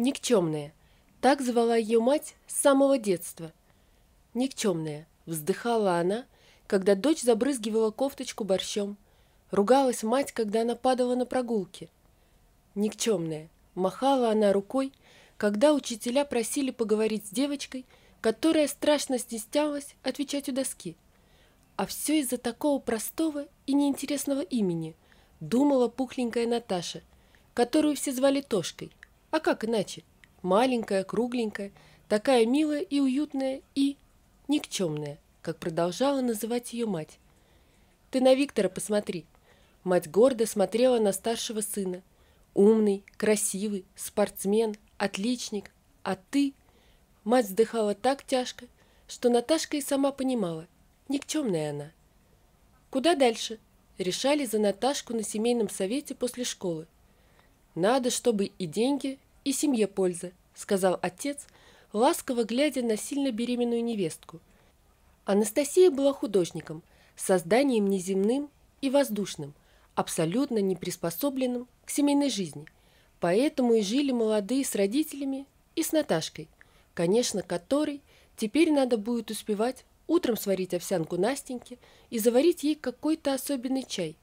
Никчемная. Так звала ее мать с самого детства. Никчемная. Вздыхала она, когда дочь забрызгивала кофточку борщом. Ругалась мать, когда она падала на прогулке. Никчемная. Махала она рукой, когда учителя просили поговорить с девочкой, которая страшно стеснялась отвечать у доски. А все из-за такого простого и неинтересного имени, думала пухленькая Наташа, которую все звали Тошкой. А как иначе? Маленькая, кругленькая, такая милая и уютная и никчемная, как продолжала называть ее мать. «Ты на Виктора посмотри!» Мать гордо смотрела на старшего сына. «Умный, красивый, спортсмен, отличник, а ты...» Мать вздыхала так тяжко, что Наташка и сама понимала, никчемная она. «Куда дальше?» решали за Наташку на семейном совете после школы. Надо, чтобы и деньги, и семье польза», – сказал отец, ласково глядя на сильно беременную невестку. Анастасия была художником, созданием неземным и воздушным, абсолютно не приспособленным к семейной жизни. Поэтому и жили молодые с родителями и с Наташкой, конечно, которой теперь надо будет успевать утром сварить овсянку Настеньке и заварить ей какой-то особенный чай.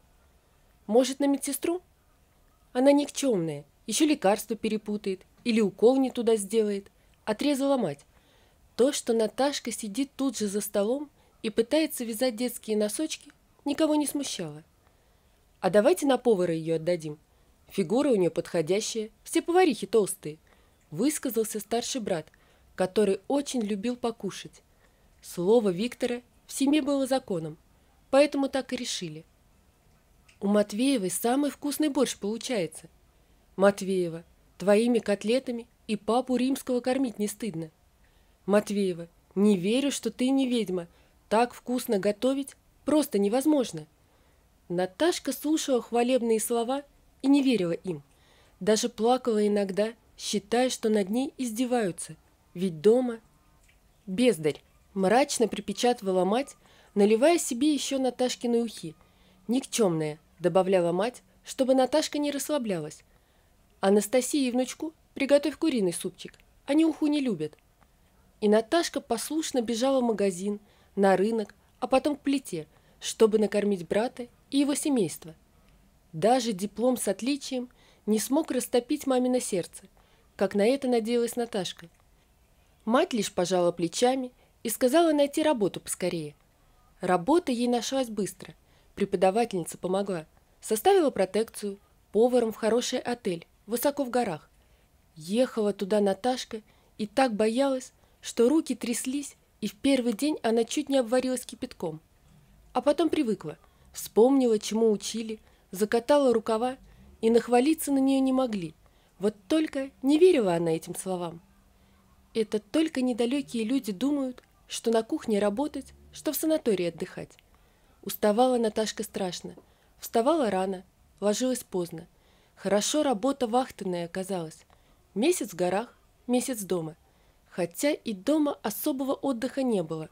Может, на медсестру? Она никчемная, еще лекарство перепутает или укол не туда сделает. Отрезала мать. То, что Наташка сидит тут же за столом и пытается вязать детские носочки, никого не смущало. А давайте на повара ее отдадим. Фигура у нее подходящая, все поварихи толстые. Высказался старший брат, который очень любил покушать. Слово Виктора в семье было законом, поэтому так и решили. У Матвеевой самый вкусный борщ получается, Матвеева. Твоими котлетами и папу римского кормить не стыдно. Матвеева. Не верю, что ты не ведьма. Так вкусно готовить просто невозможно. Наташка слушала хвалебные слова и не верила им. Даже плакала иногда, считая, что над ней издеваются. Ведь дома... Бездарь. Мрачно припечатывала мать, наливая себе еще Наташкины ухи. «Никчемная», – добавляла мать, чтобы Наташка не расслаблялась. Анастасии и внучку приготовь куриный супчик. Они уху не любят. И Наташка послушно бежала в магазин, на рынок, а потом к плите, чтобы накормить брата и его семейство. Даже диплом с отличием не смог растопить мамино сердце, как на это надеялась Наташка. Мать лишь пожала плечами и сказала найти работу поскорее. Работа ей нашлась быстро. Преподавательница помогла. Составила протекцию поваром в хороший отель высоко в горах. Ехала туда Наташка и так боялась, что руки тряслись, и в первый день она чуть не обварилась кипятком. А потом привыкла, вспомнила, чему учили, закатала рукава, и нахвалиться на нее не могли. Вот только не верила она этим словам. Это только недалекие люди думают, что на кухне работать, что в санатории отдыхать. Уставала Наташка страшно, вставала рано, ложилась поздно. Хорошо работа вахтенная оказалась. Месяц в горах, месяц дома. Хотя и дома особого отдыха не было.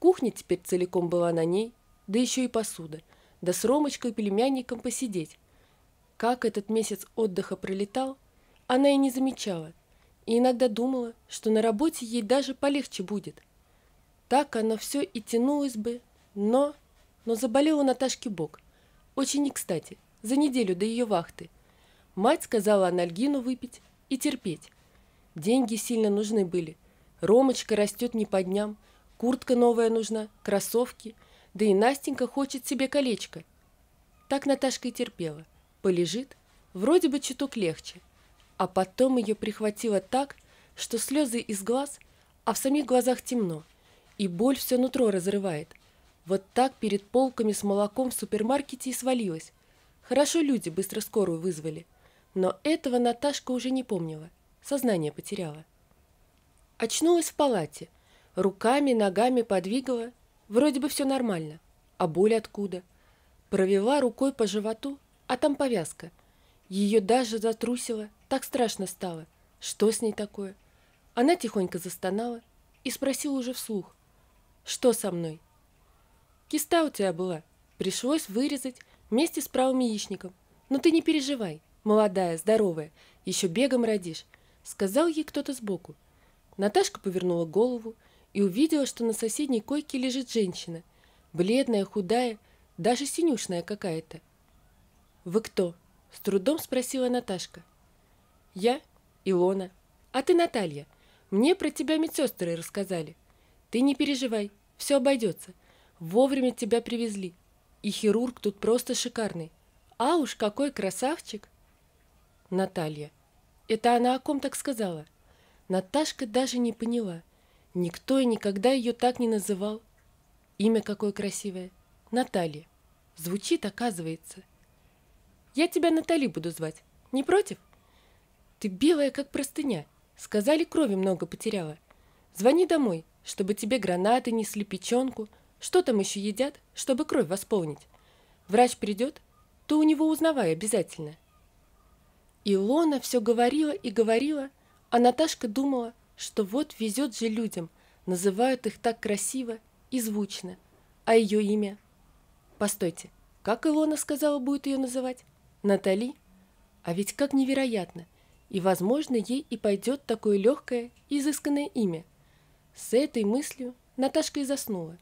Кухня теперь целиком была на ней, да еще и посуда. Да с Ромочкой и племянником посидеть. Как этот месяц отдыха пролетал, она и не замечала. И иногда думала, что на работе ей даже полегче будет. Так оно все и тянулось бы, но... Но заболел у Наташки бок. Очень не кстати, за неделю до ее вахты – Мать сказала анальгину выпить и терпеть. Деньги сильно нужны были. Ромочка растет не по дням, куртка новая нужна, кроссовки. Да и Настенька хочет себе колечко. Так Наташка и терпела. Полежит, вроде бы чуток легче. А потом ее прихватило так, что слезы из глаз, а в самих глазах темно. И боль все нутро разрывает. Вот так перед полками с молоком в супермаркете и свалилась. Хорошо люди быстро скорую вызвали. Но этого Наташка уже не помнила, сознание потеряла. Очнулась в палате, руками, ногами подвигала, вроде бы все нормально, а боль откуда? Провела рукой по животу, а там повязка. Ее даже затрусила, так страшно стало. Что с ней такое? Она тихонько застонала и спросила уже вслух. «Что со мной?» «Киста у тебя была. Пришлось вырезать вместе с правым яичником. Но ты не переживай, Молодая, здоровая, еще бегом родишь», — сказал ей кто-то сбоку. Наташка повернула голову и увидела, что на соседней койке лежит женщина, бледная, худая, даже синюшная какая-то. «Вы кто?» – с трудом спросила Наташка. «Я Илона. А ты Наталья. Мне про тебя медсестры рассказали. Ты не переживай, все обойдется. Вовремя тебя привезли. И хирург тут просто шикарный. А уж какой красавчик!» Наталья. Это она о ком так сказала? Наташка даже не поняла. Никто и никогда ее так не называл. Имя какое красивое. Наталья. Звучит, оказывается. Я тебя Натали буду звать. Не против? Ты белая, как простыня. Сказали, крови много потеряла. Звони домой, чтобы тебе гранаты несли, печенку. Что там еще едят, чтобы кровь восполнить? Врач придет, то у него узнавай обязательно. Илона все говорила и говорила, а Наташка думала, что вот везет же людям, называют их так красиво и звучно, а ее имя... Постойте, как Илона сказала, будет ее называть? Натали? А ведь как невероятно! И, возможно, ей и пойдет такое легкое, изысканное имя. С этой мыслью Наташка и заснула.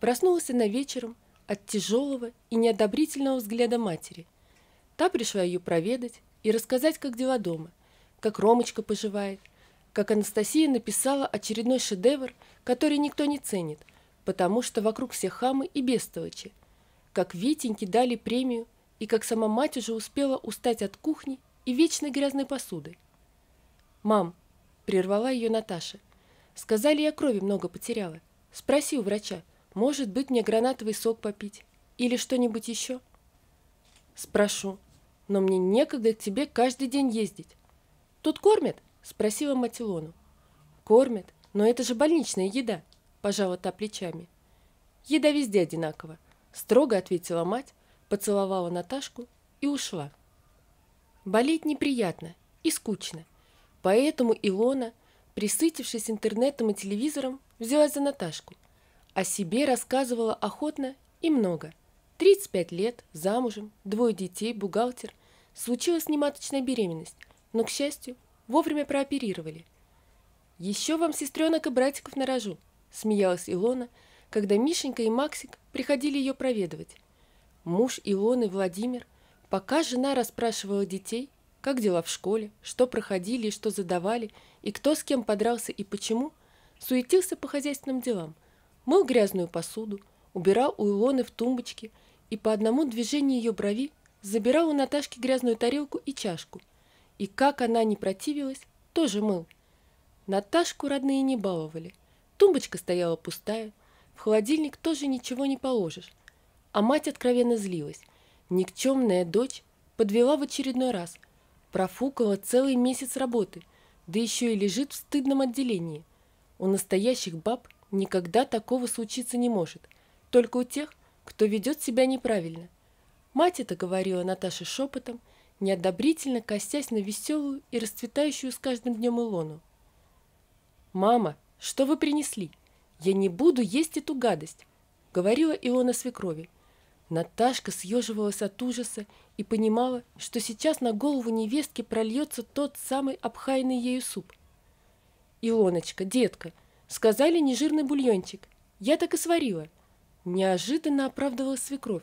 Проснулась она вечером от тяжелого и неодобрительного взгляда матери. Та пришла ее проведать и рассказать, как дела дома, как Ромочка поживает, как Анастасия написала очередной шедевр, который никто не ценит, потому что вокруг все хамы и бестолочи, как Витеньке дали премию и как сама мать уже успела устать от кухни и вечной грязной посуды. «Мам», – прервала ее Наташа, – «сказали, я крови много потеряла. Спроси у врача, может быть, мне гранатовый сок попить или что-нибудь еще?» «Спрошу», но мне некогда к тебе каждый день ездить. Тут кормят? Спросила Матилону. Кормят, но это же больничная еда, пожала та плечами. Еда везде одинакова, строго ответила мать, поцеловала Наташку и ушла. Болеть неприятно и скучно, поэтому Илона, присытившись интернетом и телевизором, взялась за Наташку. О а себе рассказывала охотно и много – 35 лет, замужем, двое детей, бухгалтер. Случилась нематочная беременность, но, к счастью, вовремя прооперировали. «Еще вам сестренок и братиков нарожу», – смеялась Илона, когда Мишенька и Максик приходили ее проведывать. Муж Илоны Владимир, пока жена расспрашивала детей, как дела в школе, что проходили и что задавали, и кто с кем подрался и почему, суетился по хозяйственным делам, мыл грязную посуду – убирал у Илоны в тумбочке, и по одному движению ее брови забирал у Наташки грязную тарелку и чашку. И как она не противилась, тоже мыл. Наташку родные не баловали. Тумбочка стояла пустая, в холодильник тоже ничего не положишь. А мать откровенно злилась. Никчемная дочь подвела в очередной раз. Профукала целый месяц работы, да еще и лежит в стыдном отделении. У настоящих баб никогда такого случиться не может только у тех, кто ведет себя неправильно. Мать это говорила Наташе шепотом, неодобрительно костясь на веселую и расцветающую с каждым днем Илону. «Мама, что вы принесли? Я не буду есть эту гадость!» — говорила Илона свекрови. Наташка съеживалась от ужаса и понимала, что сейчас на голову невестки прольется тот самый обхайный ею суп. «Илоночка, детка, сказали нежирный бульончик. Я так и сварила». Неожиданно оправдывала свекровь.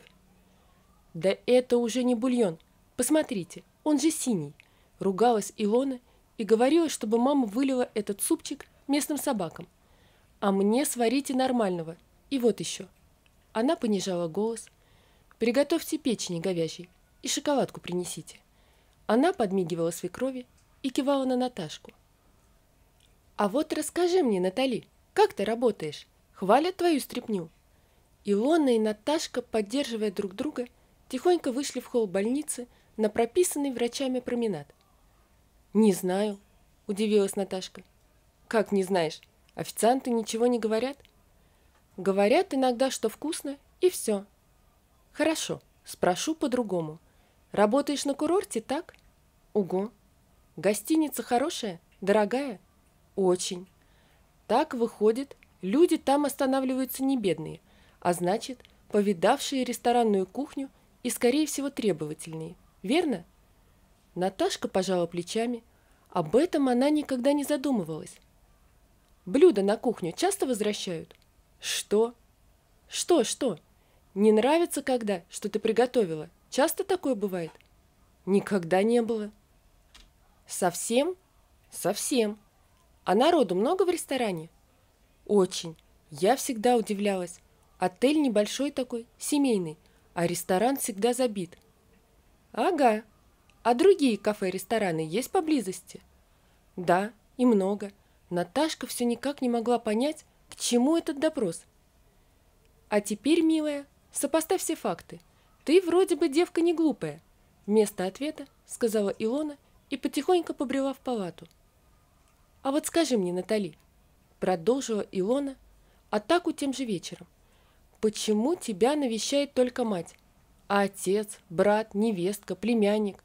«Да это уже не бульон. Посмотрите, он же синий!» Ругалась Илона и говорила, чтобы мама вылила этот супчик местным собакам. «А мне сварите нормального. И вот еще». Она понижала голос. «Приготовьте печени говяжьей и шоколадку принесите». Она подмигивала свекрови и кивала на Наташку. «А вот расскажи мне, Натали, как ты работаешь? Хвалят твою стряпню?» Илона и Наташка, поддерживая друг друга, тихонько вышли в холл больницы на прописанный врачами променад. «Не знаю», – удивилась Наташка. «Как не знаешь? Официанты ничего не говорят?» «Говорят иногда, что вкусно, и все». «Хорошо, спрошу по-другому. Работаешь на курорте, так?» «Уго». «Гостиница хорошая? Дорогая?» «Очень». Так выходит, люди там останавливаются не бедные – а значит, повидавшие ресторанную кухню и, скорее всего, требовательные, верно? Наташка пожала плечами. Об этом она никогда не задумывалась. Блюда на кухню часто возвращают? Что? Что, что? Не нравится когда, что ты приготовила? Часто такое бывает? Никогда не было. Совсем? Совсем. А народу много в ресторане? Очень. Я всегда удивлялась. Отель небольшой такой, семейный, а ресторан всегда забит. Ага. А другие кафе-рестораны есть поблизости? Да, и много. Наташка все никак не могла понять, к чему этот допрос. А теперь, милая, сопоставь все факты. Ты вроде бы девка не глупая. Вместо ответа сказала Илона и потихонько побрела в палату. А вот скажи мне, Натали, продолжила Илона атаку тем же вечером. Почему тебя навещает только мать? А отец, брат, невестка, племянник?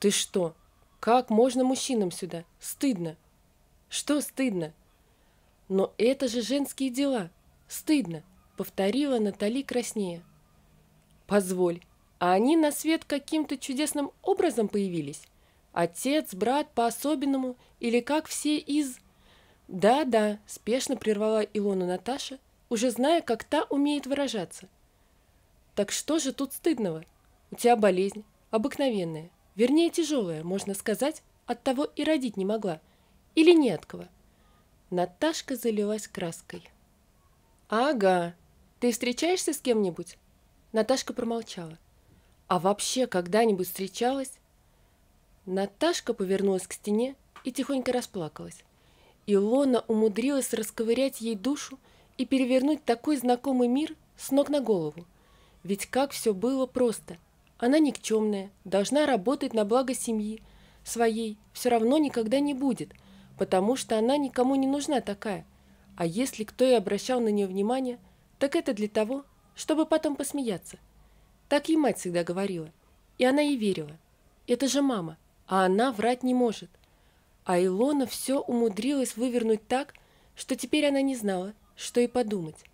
Ты что? Как можно мужчинам сюда? Стыдно. Что стыдно? Но это же женские дела. Стыдно, повторила Натали краснее. Позволь, а они на свет каким-то чудесным образом появились? Отец, брат по-особенному или как все из... Да-да, спешно прервала Илону Наташа, уже зная, как та умеет выражаться. Так что же тут стыдного? У тебя болезнь, обыкновенная, вернее тяжелая, можно сказать, от того и родить не могла. Или не от кого. Наташка залилась краской. «Ага, ты встречаешься с кем-нибудь?» Наташка промолчала. «А вообще когда-нибудь встречалась?» Наташка повернулась к стене и тихонько расплакалась. Илона умудрилась расковырять ей душу и перевернуть такой знакомый мир с ног на голову. Ведь как все было просто. Она никчемная, должна работать на благо семьи. Своей все равно никогда не будет, потому что она никому не нужна такая. А если кто и обращал на нее внимание, так это для того, чтобы потом посмеяться. Так ей мать всегда говорила. И она ей верила. Это же мама, а она врать не может. А Илона все умудрилась вывернуть так, что теперь она не знала, что и подумать.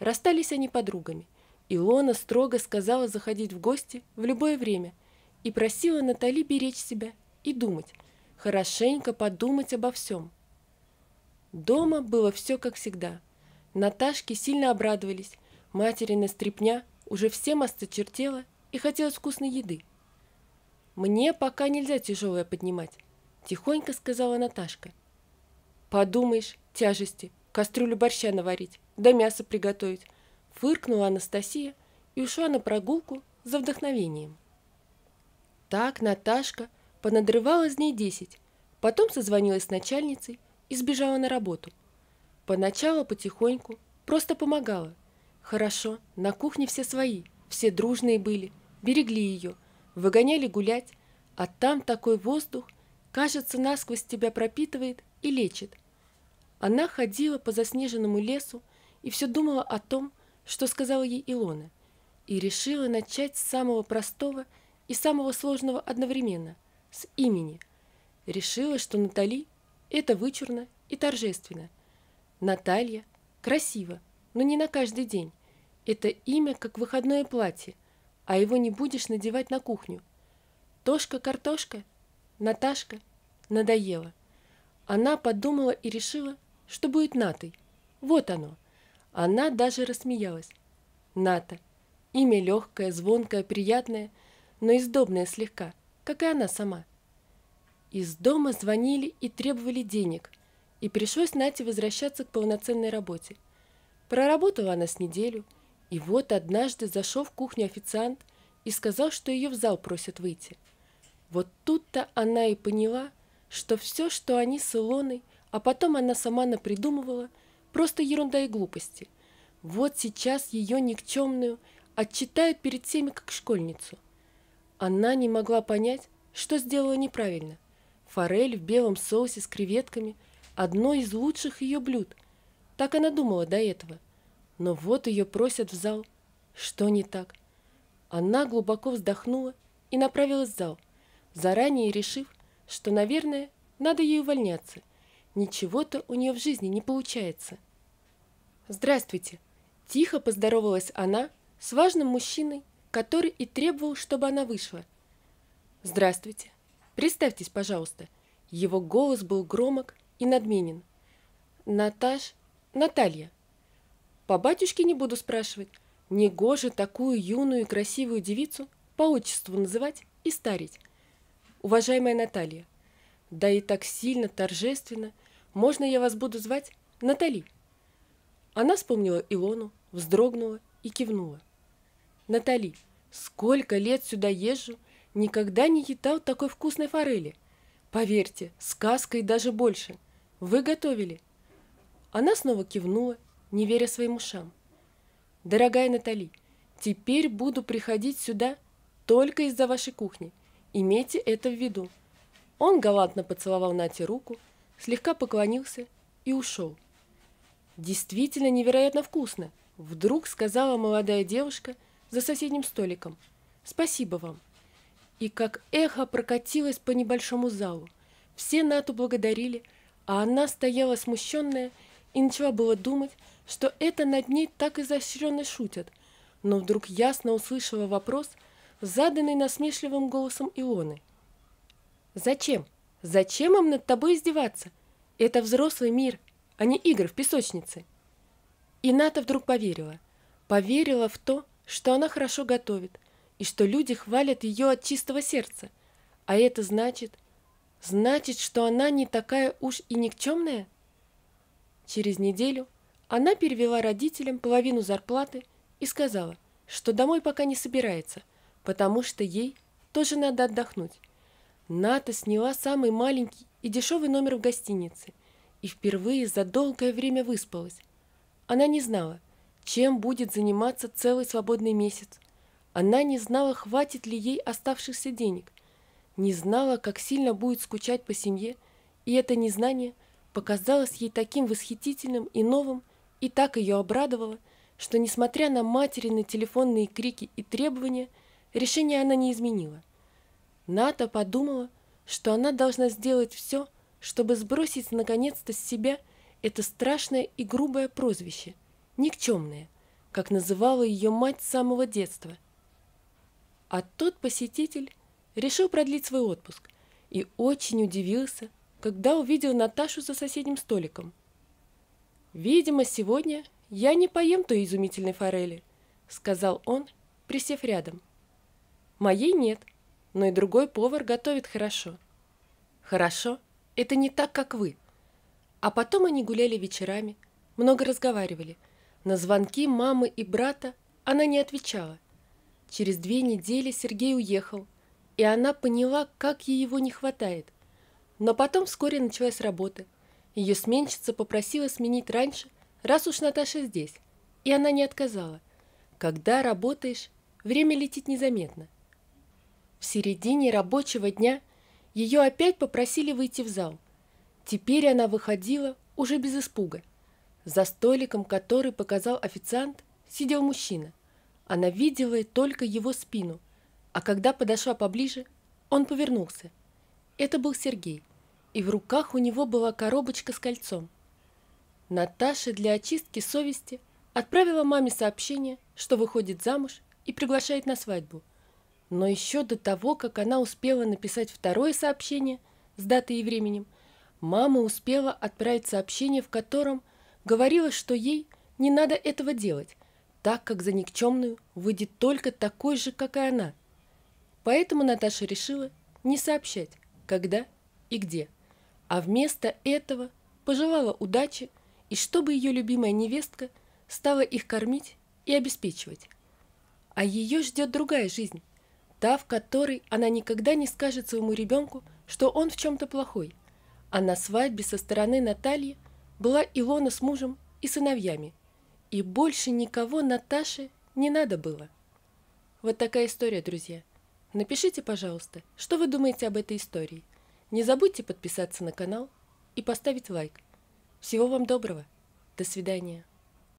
Расстались они подругами. Илона строго сказала заходить в гости в любое время и просила Натали беречь себя и думать, хорошенько подумать обо всем. Дома было все как всегда. Наташки сильно обрадовались, материна стрипня уже всем осточертела и хотелось вкусной еды. «Мне пока нельзя тяжелое поднимать», – тихонько сказала Наташка. «Подумаешь, тяжести», кастрюлю борща наварить, да мясо приготовить. Фыркнула Анастасия и ушла на прогулку за вдохновением. Так Наташка понадрывалась дней десять, потом созвонилась с начальницей и сбежала на работу. Поначалу потихоньку, просто помогала. Хорошо, на кухне все свои, все дружные были, берегли ее, выгоняли гулять, а там такой воздух, кажется, насквозь тебя пропитывает и лечит – она ходила по заснеженному лесу и все думала о том, что сказала ей Илона, и решила начать с самого простого и самого сложного одновременно, с имени. Решила, что Натали – это вычурно и торжественно. Наталья – красиво, но не на каждый день. Это имя, как выходное платье, а его не будешь надевать на кухню. Тошка-картошка, Наташка, надоела. Она подумала и решила – что будет Натой. Вот оно. Она даже рассмеялась. Ната. Имя легкое, звонкое, приятное, но издобное слегка, как и она сама. Из дома звонили и требовали денег, и пришлось Нате возвращаться к полноценной работе. Проработала она с неделю, и вот однажды зашел в кухню официант и сказал, что ее в зал просят выйти. Вот тут-то она и поняла, что все, что они с Илоной – а потом она сама напридумывала. Просто ерунда и глупости. Вот сейчас ее никчемную отчитают перед всеми как школьницу. Она не могла понять, что сделала неправильно. Форель в белом соусе с креветками – одно из лучших ее блюд. Так она думала до этого. Но вот ее просят в зал. Что не так? Она глубоко вздохнула и направилась в зал, заранее решив, что, наверное, надо ей увольняться Ничего-то у нее в жизни не получается. «Здравствуйте!» – тихо поздоровалась она с важным мужчиной, который и требовал, чтобы она вышла. «Здравствуйте! Представьтесь, пожалуйста!» Его голос был громок и надменен. «Наташ... Наталья!» «По батюшке не буду спрашивать. Негоже такую юную и красивую девицу по отчеству называть и старить. Уважаемая Наталья, да и так сильно, торжественно – можно я вас буду звать Натали?» Она вспомнила Илону, вздрогнула и кивнула. «Натали, сколько лет сюда езжу, никогда не едал такой вкусной форели. Поверьте, сказкой даже больше. Вы готовили?» Она снова кивнула, не веря своим ушам. «Дорогая Натали, теперь буду приходить сюда только из-за вашей кухни. Имейте это в виду». Он галантно поцеловал Нате руку, слегка поклонился и ушел. «Действительно невероятно вкусно!» – вдруг сказала молодая девушка за соседним столиком. «Спасибо вам!» И как эхо прокатилось по небольшому залу. Все Нату благодарили, а она стояла смущенная и начала было думать, что это над ней так изощренно шутят, но вдруг ясно услышала вопрос, заданный насмешливым голосом Ионы: «Зачем?» Зачем им над тобой издеваться? Это взрослый мир, а не игры в песочнице. И Ната вдруг поверила. Поверила в то, что она хорошо готовит, и что люди хвалят ее от чистого сердца. А это значит... Значит, что она не такая уж и никчемная? Через неделю она перевела родителям половину зарплаты и сказала, что домой пока не собирается, потому что ей тоже надо отдохнуть. Ната сняла самый маленький и дешевый номер в гостинице и впервые за долгое время выспалась. Она не знала, чем будет заниматься целый свободный месяц. Она не знала, хватит ли ей оставшихся денег. Не знала, как сильно будет скучать по семье, и это незнание показалось ей таким восхитительным и новым, и так ее обрадовало, что, несмотря на материны телефонные крики и требования, решение она не изменила. Ната подумала, что она должна сделать все, чтобы сбросить наконец-то с себя это страшное и грубое прозвище, никчемное, как называла ее мать с самого детства. А тот посетитель решил продлить свой отпуск и очень удивился, когда увидел Наташу за соседним столиком. «Видимо, сегодня я не поем той изумительной форели», — сказал он, присев рядом. «Моей нет», — но и другой повар готовит хорошо. Хорошо – это не так, как вы. А потом они гуляли вечерами, много разговаривали. На звонки мамы и брата она не отвечала. Через две недели Сергей уехал, и она поняла, как ей его не хватает. Но потом вскоре началась работа. Ее сменщица попросила сменить раньше, раз уж Наташа здесь, и она не отказала. Когда работаешь, время летит незаметно – в середине рабочего дня ее опять попросили выйти в зал. Теперь она выходила уже без испуга. За столиком, который показал официант, сидел мужчина. Она видела только его спину, а когда подошла поближе, он повернулся. Это был Сергей, и в руках у него была коробочка с кольцом. Наташа для очистки совести отправила маме сообщение, что выходит замуж и приглашает на свадьбу. Но еще до того, как она успела написать второе сообщение с датой и временем, мама успела отправить сообщение, в котором говорила, что ей не надо этого делать, так как за никчемную выйдет только такой же, как и она. Поэтому Наташа решила не сообщать, когда и где, а вместо этого пожелала удачи и чтобы ее любимая невестка стала их кормить и обеспечивать. А ее ждет другая жизнь – та, в которой она никогда не скажет своему ребенку, что он в чем-то плохой. А на свадьбе со стороны Натальи была Илона с мужем и сыновьями. И больше никого Наташе не надо было. Вот такая история, друзья. Напишите, пожалуйста, что вы думаете об этой истории. Не забудьте подписаться на канал и поставить лайк. Всего вам доброго. До свидания.